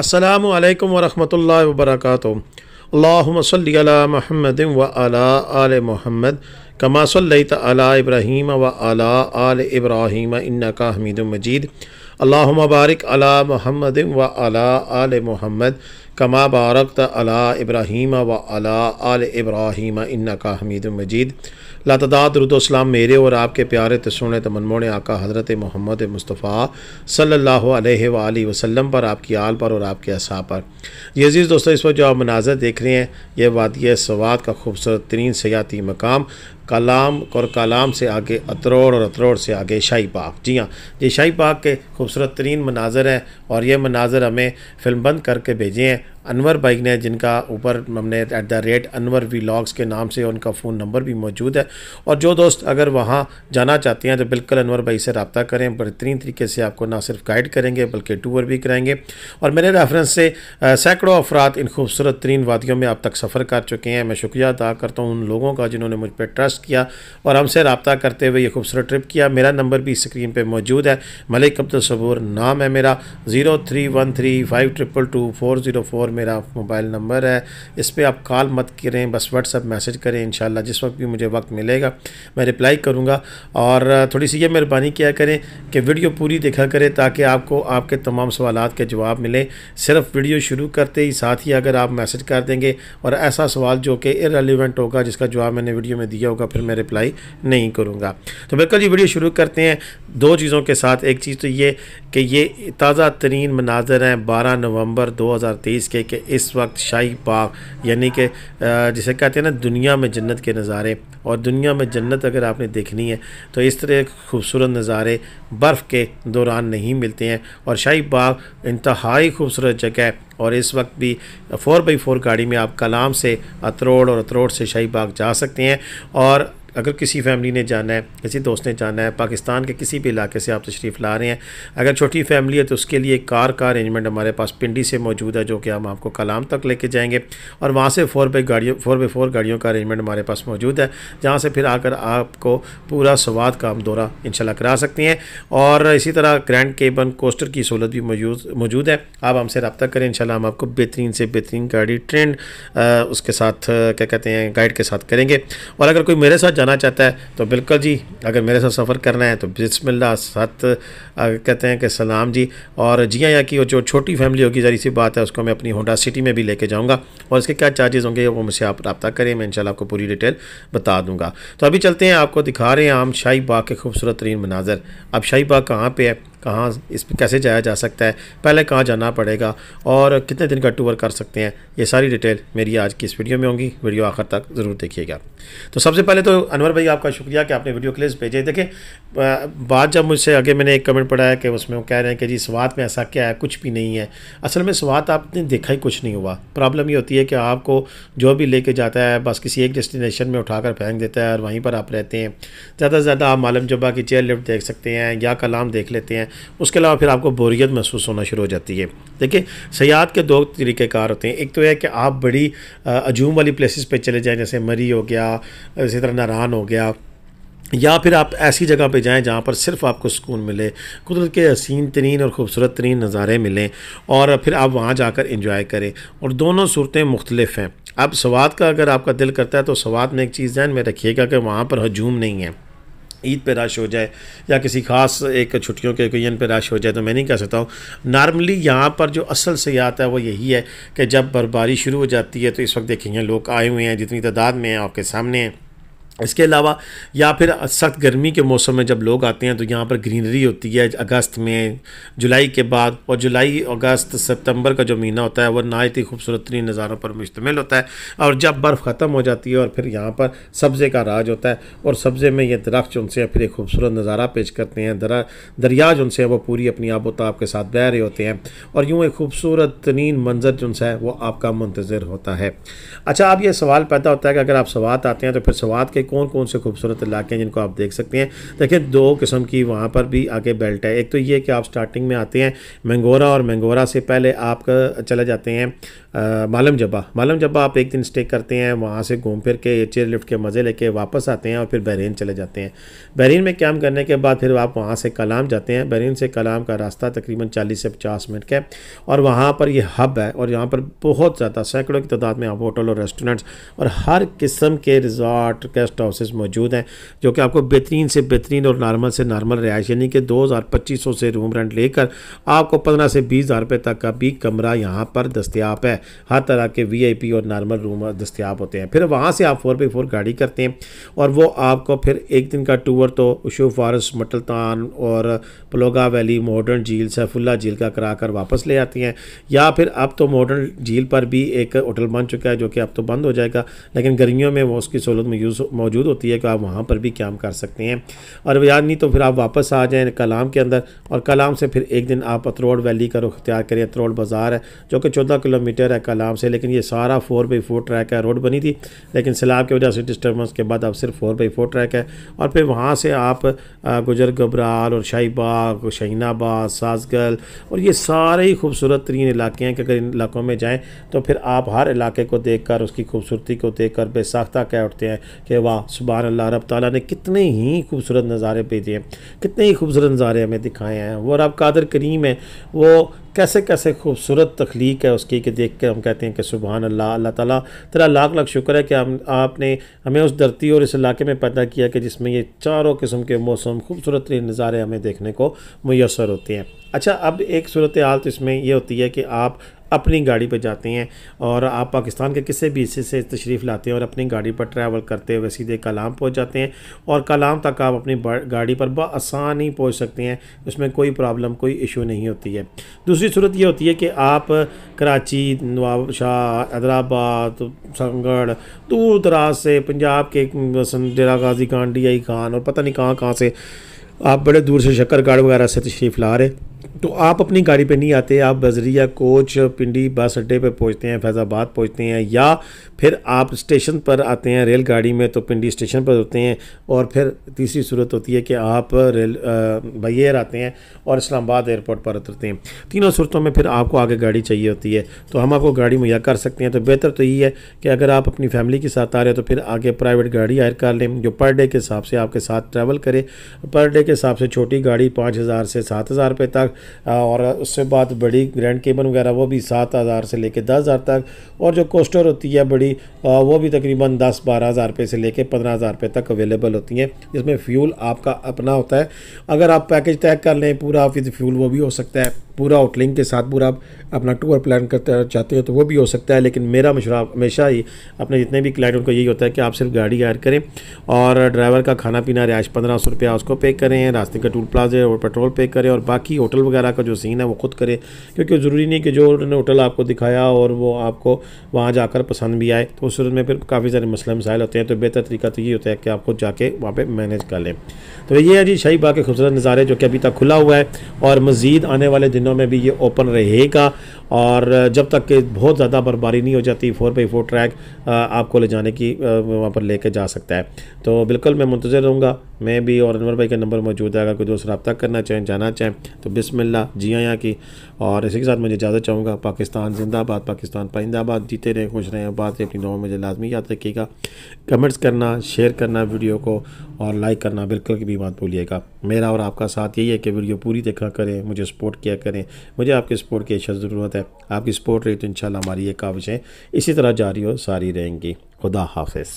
अस्सलाम वालेकुम वरहमतुल्लाहि व महमद व अला आल महमद कमा सल्लैत अला व अला आल इब्राहीम इन्नका हमीद मजीद अल्लाह मबारक अला महमद व अला आल महमद कमा बारक अला इब्राहीम व अला आल इब्राहिम इन्ना का हमीद मजीद लतदात रुद्लाम मेरे और आपके प्यारे तस्ण तमनमोन आका हज़रत मोहम्मद मुस्तफ़ा सल्ला वसम पर आपकी आल पर और आपके असा पर यजीज़ दोस्तों इस वक्त जो आप मनाजर देख रहे हैं यह वादिया सवाद का खूबसूरत तरीन सयाती मकाम कलाम और कलाम से आगे अतरोड़ और अतरोड़ से आगे शाही पाक जी हाँ ये शाही पाक के खूबसूरत तरीन मनाजर हैं और ये मनाजर हमें फिल्म बंद करके भेजे हैं अनवर भाई ने जिनका ऊपर हमने at the rate Anwar vlogs के नाम से उनका फ़ोन नंबर भी मौजूद है और जो दोस्त अगर वहाँ जाना चाहते हैं तो बिल्कुल अनवर भाई से रबता करें बेहतरीन तरीके से आपको ना सिर्फ गाइड करेंगे बल्कि टूर भी कराएंगे और मेरे रेफरेंस से सैकड़ों अफराद इन खूबसूरत तरीन वादियों में अब तक सफ़र कर चुके हैं मैं शुक्रिया अदा करता हूँ उन लोगों का जिन्होंने मुझ पर ट्रस्ट किया और हमसे रबता करते हुए ये खूबसूरत ट्रिप किया मेरा नंबर भी स्क्रीन पर मौजूद है मलिक अब्दुलसबूर नाम है मेरा zero three one three five triple two four zero four मेरा मोबाइल नंबर है इस पर आप कॉल मत करें बस व्हाट्सअप मैसेज करें इन जिस वक्त भी मुझे वक्त मिलेगा मैं रिप्लाई करूँगा और थोड़ी सी ये मेहरबानी किया करें कि वीडियो पूरी देखा करें ताकि आपको आपके तमाम सवाल के जवाब मिलें सिर्फ वीडियो शुरू करते ही साथ ही अगर आप मैसेज कर देंगे और ऐसा सवाल जो कि इरेलीवेंट होगा जिसका जवाब मैंने वीडियो में दिया होगा फिर मैं रिप्लाई नहीं करूँगा तो बिल्कुल ये वीडियो शुरू करते हैं दो चीज़ों के साथ एक चीज़ तो ये कि ये ताज़ा तरीन मनाजर हैं बारह नवंबर 2023 के कि इस वक्त शाही बाग यानी कि जिसे कहते हैं ना दुनिया में जन्नत के नज़ारे और दुनिया में जन्नत अगर आपने देखनी है तो इस तरह खूबसूरत नज़ारे बर्फ़ के दौरान नहीं मिलते हैं और शाही बाग इंतहाई खूबसूरत जगह है और इस वक्त भी फ़ोर बाई फ़ोर गाड़ी में आप कलाम से अतरोड़ और अतरोड़ से शाही बाग जा सकते हैं और अगर किसी फैमिली ने जाना है किसी दोस्त ने जाना है पाकिस्तान के किसी भी इलाके से आप तशरीफ़ ला रहे हैं अगर छोटी फैमिली है तो उसके लिए कार का अरेंजमेंट हमारे पास पिंडी से मौजूद है जो कि हम आपको कलाम तक लेके जाएंगे और वहाँ से फ़ोर बाई गाड़ियों फ़ोर बाई फ़ोर गाड़ियों का अरेंजमेंट हमारे पास मौजूद है जहाँ से फिर आकर आपको पूरा स्वाद का हम दौरा इन करा सकते हैं और इसी तरह ग्रैंड केबन कोस्टर की सहूलत भी मौजूद मौजूद है आप हमसे रबता करें इन हम आपको बेहतरीन से बेहतरीन गाड़ी ट्रेंड उसके साथ क्या कहते हैं गाइड के साथ करेंगे और अगर कोई मेरे साथ जाना चाहता है तो बिल्कुल जी अगर मेरे साथ सफ़र करना है तो बिसमिल्ला सत कहते हैं कि सलाम जी और जिया यहाँ की जो छोटी फैमिली होगी जारी सी बात है उसको मैं अपनी होंडा सिटी में भी लेके जाऊँगा और इसके क्या चार्जेस होंगे वो मुझसे आप रबता करें मैं इनशाला आपको पूरी डिटेल बता दूँगा तो अभी चलते हैं आपको दिखा रहे हैं आम शाही बाग के खूबसूरत तरीन मनाजर अब शाही बाग कहाँ पर है कहाँ इस पर कैसे जाया जा सकता है पहले कहाँ जाना पड़ेगा और कितने दिन का टूर कर सकते हैं ये सारी डिटेल मेरी आज की इस वीडियो में होंगी वीडियो आखिर तक ज़रूर देखिएगा तो सबसे पहले तो अनवर भाई आपका शुक्रिया कि आपने वीडियो क्लिप्स भेजे देखें बात जब मुझसे आगे मैंने एक कमेंट पढ़ा है कि उसमें वो कह रहे हैं कि जी स्वाद में ऐसा क्या है कुछ भी नहीं है असल में स्वाद आपने देखा ही कुछ नहीं हुआ प्रॉब्लम ये होती है कि आपको जो भी लेके जाता है बस किसी एक डेस्टिनेशन में उठाकर फेंक देता है और वहीं पर आप रहते हैं ज़्यादा से ज़्यादा आप मालम जब्बा की चेयर लिफ्ट देख सकते हैं या कलाम देख लेते हैं उसके अलावा फिर आपको बोरियत महसूस होना शुरू हो जाती है देखिए सयाहत के दो तरीक़ेकार होते हैं एक तो यह है कि आप बड़ी अजूम वाली प्लेसेस पे चले जाएं जैसे मरी हो गया इसी तरह नारान हो गया या फिर आप ऐसी जगह पे जाएं जहाँ पर सिर्फ आपको सुकून मिले कुदरत के हसीन तरीन और ख़ूबसूरत तरीन नज़ारे मिलें और फिर आप वहाँ जाकर इंजॉय करें और दोनों सूरतें मुख्तलिफ़ हैं अब सवाद का अगर आपका दिल करता है तो सवाद में एक चीज़ ध्यान में रखिएगा कि वहाँ पर हजूम नहीं है ईद पे रश हो जाए या किसी ख़ास एक छुट्टियों के ओकेजन पे रश हो जाए तो मैं नहीं कह सकता हूँ नॉर्मली यहाँ पर जो असल सयाहत है वो यही है कि जब बर्फबारी शुरू हो जाती है तो इस वक्त देखेंगे लोग आए हुए हैं जितनी तादाद में हैं आपके सामने हैं इसके अलावा या फिर सख्त गर्मी के मौसम में जब लोग आते हैं तो यहाँ पर ग्रीनरी होती है अगस्त में जुलाई के बाद और जुलाई अगस्त सितंबर का जो महीना होता है वह नायत ही खूबसूरत तरीन नज़ारों पर मुश्तमिल होता है और जब बर्फ़ ख़त्म हो जाती है और फिर यहाँ पर सब्ज़े का राज होता है और सब्ज़े में ये दरख्त जो उनसे फिर एक खूबसूरत नज़ारा पेश करते हैं दरा दरिया जो उनसे वो पूरी अपनी आबो के साथ बह रहे होते हैं और यूँ एक खूबसूरत तरीन मंजर जो है वो आपका मंतज़र होता है अच्छा अब यह सवाल पैदा होता है कि अगर आप सवात आते हैं तो फिर सवात के कौन कौन से खूबसूरत इलाके हैं जिनको आप देख सकते हैं देखिए दो किस्म की वहाँ पर भी आगे बेल्ट है एक तो ये कि आप स्टार्टिंग में आते हैं मंगोरा और मंगोरा से पहले आप चले जाते हैं मालम जब्बा मालम जब्बा आप एक दिन स्टे करते हैं वहाँ से घूम फिर के चेयर लिफ्ट के मज़े लेके वापस आते हैं और फिर बहरीन चले जाते हैं बहरीन में कैम्प करने के बाद फिर आप वहाँ से कलाम जाते हैं बहरीन से कलाम का रास्ता तकरीबन चालीस से पचास मिनट का है और वहाँ पर ये हब है और यहाँ पर बहुत ज़्यादा सैकड़ों की तादाद में आप होटल और रेस्टोरेंट्स और हर किस्म के रिजॉर्ट गेस्ट गेस्ट हाउसेज मौजूद हैं जो कि आपको बेहतरीन से बेहतरीन और नॉर्मल से नॉर्मल रिहाइश यानी कि दो हज़ार पच्चीस सौ से रूम रेंट लेकर आपको पंद्रह से बीस हज़ार रुपये तक का भी कमरा यहाँ पर दस्तियाब है हर तरह के वी आई पी और नॉर्मल रूम दस्तियाब होते हैं फिर वहाँ से आप फोर बाई फोर गाड़ी करते हैं और वो आपको फिर एक दिन का टूर तो उशू फॉरस्ट मटलतान और पलोगा वैली मॉडर्न झील सैफुल्ला झील का करा कर वापस ले आती हैं या फिर अब तो मॉडर्न झील पर भी एक होटल बन चुका है जो कि अब तो बंद हो जाएगा लेकिन गर्मियों में वो उसकी सहूलत यूज़ मौजूद होती है कि आप वहाँ पर भी काम कर सकते हैं और याद नहीं तो फिर आप वापस आ जाएँ कलाम के अंदर और कलाम से फिर एक दिन आप अतरोड वैली का रुख तैयार करें अतरोड बाज़ार है जो कि चौदह किलोमीटर है कलाम से लेकिन ये सारा फोर बाई फोर ट्रैक है रोड बनी थी लेकिन सैलाब की वजह से डिस्टर्बेंस के बाद अब सिर्फ फोर बाई फोर ट्रैक है और फिर वहाँ से आप गुजर घबराल और शाहीबाग शहीनाबाद साजगल और ये सारे ही खूबसूरत तरीन इलाके हैं कि अगर इन इलाकों में जाएँ तो फिर आप हर इलाके को देख कर उसकी खूबसूरती को देख कर बेसाख्ता कह उठते हैं कि वाह अल्लाह सुबह अल्लाह रब ताला ने कितने ही खूबसूरत नज़ारे भेजे हैं कितने ही खूबसूरत नज़ारे हमें दिखाए हैं वो रब कादर करीम है वो कैसे कैसे खूबसूरत तख्लीक है उसकी कि देख कर हम कहते हैं कि सुबह अल्लाह अल्लाह ताला तेरा लाख लाख शुक्र है कि हम आपने हमें उस धरती और इस इलाके में पैदा किया कि जिसमें ये चारों किस्म के मौसम खूबसूरत तरीन नज़ारे हमें देखने को मैसर होते हैं अच्छा अब एक सूरत हाल तो इसमें यह होती है कि आप अपनी गाड़ी पर जाते हैं और आप पाकिस्तान के किसी भी हिस्से से तशरीफ़ लाते हैं और अपनी गाड़ी पर ट्रैवल करते हुए सीधे कलाम पहुँच जाते हैं और कलाम तक आप अपनी गाड़ी पर बसानी ही पहुँच सकते हैं उसमें कोई प्रॉब्लम कोई इशू नहीं होती है दूसरी सूरत यह होती है कि आप कराची नवाबशाह हैदराबाद संगढ़ दूर दराज से पंजाब के डेरा गाजी खान डी आई खान और पता नहीं कहाँ कहाँ से आप बड़े दूर से शक्कर गाड़ वगैरह से तशरीफ़ ला रहे तो आप अपनी गाड़ी पे नहीं आते आप बजरिया कोच पिंडी बस अड्डे पे पहुंचते हैं फैज़ाबाद पहुंचते हैं या फिर आप स्टेशन पर आते हैं रेलगाड़ी में तो पिंडी स्टेशन पर होते हैं और फिर तीसरी सूरत होती है कि आप रेल बैर आते हैं और इस्लामाबाद एयरपोर्ट पर उतरते हैं तीनों सूरतों में फिर आपको आगे गाड़ी चाहिए होती है तो हम आपको गाड़ी मुहैया कर सकते हैं तो बेहतर तो यही है कि अगर आप अपनी फैमिली के साथ आ रहे हो तो फिर आगे प्राइवेट गाड़ी हायर कर लें जो पर डे के हिसाब से आपके साथ ट्रैवल करे पर डे के हिसाब से छोटी गाड़ी पाँच हज़ार से सात हज़ार रुपये तक हाँ, और उससे बाद बड़ी ग्रैंड केबन वगैरह वो भी सात हज़ार से लेके दस हज़ार तक और जो कोस्टर होती है बड़ी वो भी तकरीबन दस बारह हज़ार रुपये से लेके पंद्रह हज़ार रुपये तक अवेलेबल होती हैं जिसमें फ्यूल आपका अपना होता है अगर आप पैकेज तय कर लें पूरा विद फ्यूल वो भी हो सकता है पूरा होटलिंग के साथ पूरा आप अपना टूर प्लान करते चाहते हो तो वो भी हो सकता है लेकिन मेरा मशुरा हमेशा ही अपने जितने भी क्लाइंट उनको यही होता है कि आप सिर्फ गाड़ी हायर करें और ड्राइवर का खाना पीना रिहाइश पंद्रह सौ रुपया उसको पे करें रास्ते का टूल प्लाजे और पेट्रोल पे करें और बाकी होटल वगैरह का जो सीन है वो खुद करें क्योंकि ज़रूरी नहीं कि जो उन्होंने होटल आपको दिखाया और वो आपको वहाँ जाकर पसंद भी आए तो उस सूरत में फिर काफ़ी सारे मसले मसाइल होते हैं तो बेहतर तरीका तो ये होता है कि आप खुद जाके वहाँ पर मैनेज कर लें तो ये है जी शाही बाग के खूबसूरत नज़ारे जो कि अभी तक खुला हुआ है और मज़ीद आने वाले दिन दिनों में भी ये ओपन रहेगा और जब तक कि बहुत ज़्यादा बर्फबारी नहीं हो जाती फोर बाई फोर ट्रैक आपको ले जाने की वहाँ पर लेके जा सकता है तो बिल्कुल मैं मुंतज़र रहूँगा મે બી ઓરનવર ભાઈ કે નંબર મજૂદ હૈગા જો દોસે رابطہ કરના ચાહેં જાનના ચાહેં તો બિસ્મિલ્લા જીયાયા કી ઓર ઇસે કે સાથ મેં જાદા ચાહુંગા પાકિસ્તાન જિંદાબાદ પાકિસ્તાન પાઈંદબાદ જીતે રહે ખુશ રહેં બાત 89 મેં મેં لازમી યાદ રખેગા કમેન્ટ્સ કરના શેર કરના વિડિયો કો ઓર લાઈક કરના બિલકુલ કી બી બાત ભૂલીએગા મેરા ઓર આપકા સાથ યહી હે કે વિડિયો પૂરી દેખા કરે મુજે સપોર્ટ કિયા કરે મુજે આપકે સપોર્ટ કી શદ જરૂરત હૈ આપકી સપોર્ટ લે તો ઇન્શા અલ્લાહ હમારી યે કાવજ હે ઇસી તરહ ચારિય ઓર સારી રહેંગી ખુદા હાફિઝ